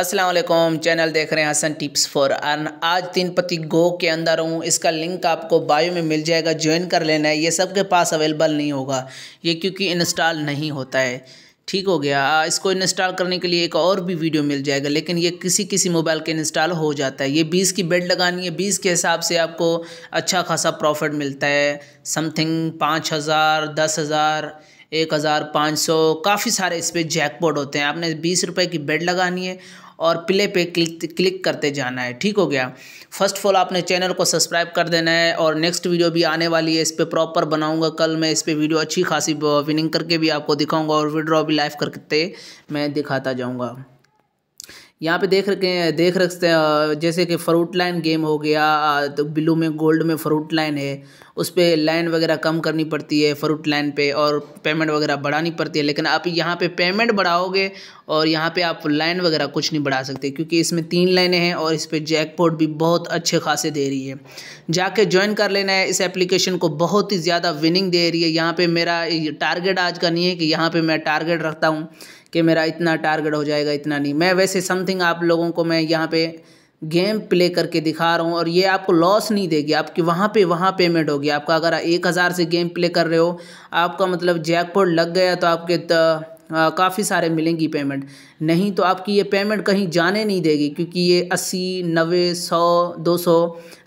Aslam channel देख रहे हैं हसन टिप्स फॉर अर्न आज तीन पति गो के अंदर हूँ इसका लिंक आपको बायो में मिल जाएगा ज्वाइन कर लेना है ये सब के पास अवेलेबल नहीं होगा ये क्योंकि इंस्टॉल नहीं होता है ठीक हो गया इसको इंस्टॉल करने के लिए एक और भी वीडियो मिल जाएगा लेकिन ये किसी किसी मोबाइल के इंस्टॉल हो जाता है ये बीस की बेड लगानी है बीस के हिसाब से आपको अच्छा खासा प्रॉफिट मिलता है समथिंग पाँच हज़ार दस हज़ार एक हज़ार पाँच सौ काफ़ी सारे इस पर जैकपॉट होते हैं आपने बीस रुपये की बेड लगानी है और प्ले पे क्लिक क्लिक करते जाना है ठीक हो गया फर्स्ट ऑल आपने चैनल को सब्सक्राइब कर देना है और नेक्स्ट वीडियो भी आने वाली है इस पर प्रॉपर बनाऊंगा कल मैं इस पर वीडियो अच्छी खासी विनिंग करके भी आपको दिखाऊंगा और विड्रॉ भी लाइव करके मैं दिखाता जाऊँगा यहाँ पे देख रखे देख रखते हैं जैसे कि फ्रूट लाइन गेम हो गया तो ब्लू में गोल्ड में फ्रूट लाइन है उस पर लाइन वगैरह कम करनी पड़ती है फ्रूट लाइन पे और पेमेंट वगैरह बढ़ानी पड़ती है लेकिन आप यहाँ पे पेमेंट बढ़ाओगे और यहाँ पे आप लाइन वगैरह कुछ नहीं बढ़ा सकते क्योंकि इसमें तीन लाइनें हैं और इस पर जैकपॉट भी बहुत अच्छे खासे दे रही है जाके ज्वाइन कर लेना है इस एप्लीकेशन को बहुत ही ज़्यादा विनिंग दे रही है यहाँ पर मेरा टारगेट आज का नहीं है कि यहाँ पर मैं टारगेट रखता हूँ कि मेरा इतना टारगेट हो जाएगा इतना नहीं मैं वैसे समथिंग आप लोगों को मैं यहाँ पे गेम प्ले करके दिखा रहा हूँ और ये आपको लॉस नहीं देगी आपकी वहाँ पे वहाँ पेमेंट होगी आपका अगर एक हज़ार से गेम प्ले कर रहे हो आपका मतलब जैकपॉट लग गया तो आपके काफ़ी सारे मिलेंगी पेमेंट नहीं तो आपकी ये पेमेंट कहीं जाने नहीं देगी क्योंकि ये अस्सी नबे सौ दो सौ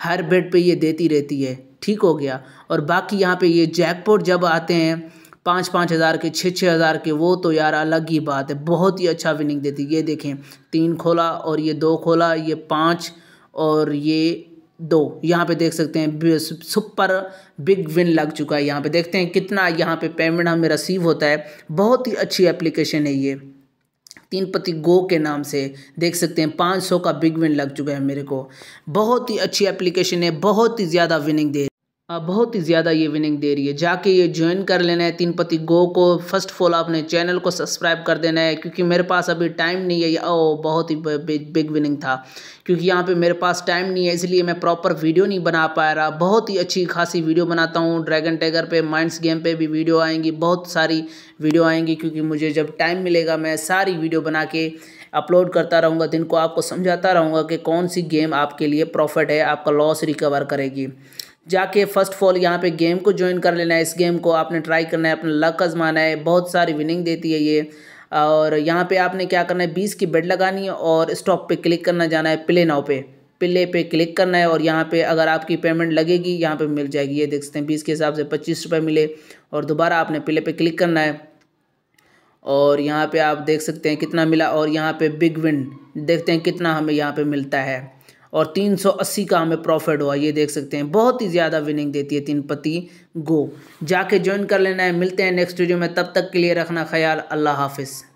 हर बेड पर ये देती रहती है ठीक हो गया और बाकी यहाँ पर ये जैकपॉट जब आते हैं पाँच पाँच हज़ार के छः छः हज़ार के वो तो यार अलग ही बात है बहुत ही अच्छा विनिंग देती ये देखें तीन खोला और ये दो खोला ये पाँच और ये दो यहाँ पे देख सकते हैं सुपर बिग विन लग चुका है यहाँ पे देखते हैं कितना यहाँ पे पेमेंट हमें रिसीव होता है बहुत ही अच्छी एप्लीकेशन है ये तीन पति गो के नाम से देख सकते हैं पाँच सौ का बिग विन लग चुका है मेरे को बहुत ही अच्छी एप्लीकेशन है बहुत ही ज़्यादा विनिंग दे बहुत ही ज़्यादा ये विनिंग दे रही है जाके ये ज्वाइन कर लेना है तीन पति गो को फर्स्ट ऑल आपने चैनल को सब्सक्राइब कर देना है क्योंकि मेरे पास अभी टाइम नहीं है ओ बहुत ही बिग विनिंग था क्योंकि यहाँ पे मेरे पास टाइम नहीं है इसलिए मैं प्रॉपर वीडियो नहीं बना पा रहा बहुत ही अच्छी खासी वीडियो बनाता हूँ ड्रैगन टैगर पर माइंडस गेम पर भी वीडियो आएंगी बहुत सारी वीडियो आएंगी क्योंकि मुझे जब टाइम मिलेगा मैं सारी वीडियो बना के अपलोड करता रहूँगा दिन को आपको समझाता रहूँगा कि कौन सी गेम आपके लिए प्रॉफिट है आपका लॉस रिकवर करेगी जाके फर्स्ट फॉल यहाँ पे गेम को ज्वाइन कर लेना है इस गेम को आपने ट्राई करना है अपना लक आजमाना है बहुत सारी विनिंग देती है ये और यहाँ पे आपने क्या करना है बीस की बेड लगानी है और स्टॉप पे क्लिक करना जाना है प्ले नाव पे प्ले पे क्लिक करना है और यहाँ पे अगर आपकी पेमेंट लगेगी यहाँ पे मिल जाएगी ये देख सकते हैं बीस के हिसाब से पच्चीस रुपये मिले और दोबारा आपने प्ले पे क्लिक करना है और यहाँ पर आप देख सकते हैं कितना मिला और यहाँ पर बिग विन देखते हैं कितना हमें यहाँ पर मिलता है और 380 का हमें प्रॉफिट हुआ ये देख सकते हैं बहुत ही ज़्यादा विनिंग देती है तीन पति गो जाके ज्वाइन कर लेना है मिलते हैं नेक्स्ट वीडियो में तब तक के लिए रखना ख्याल अल्लाह हाफिज़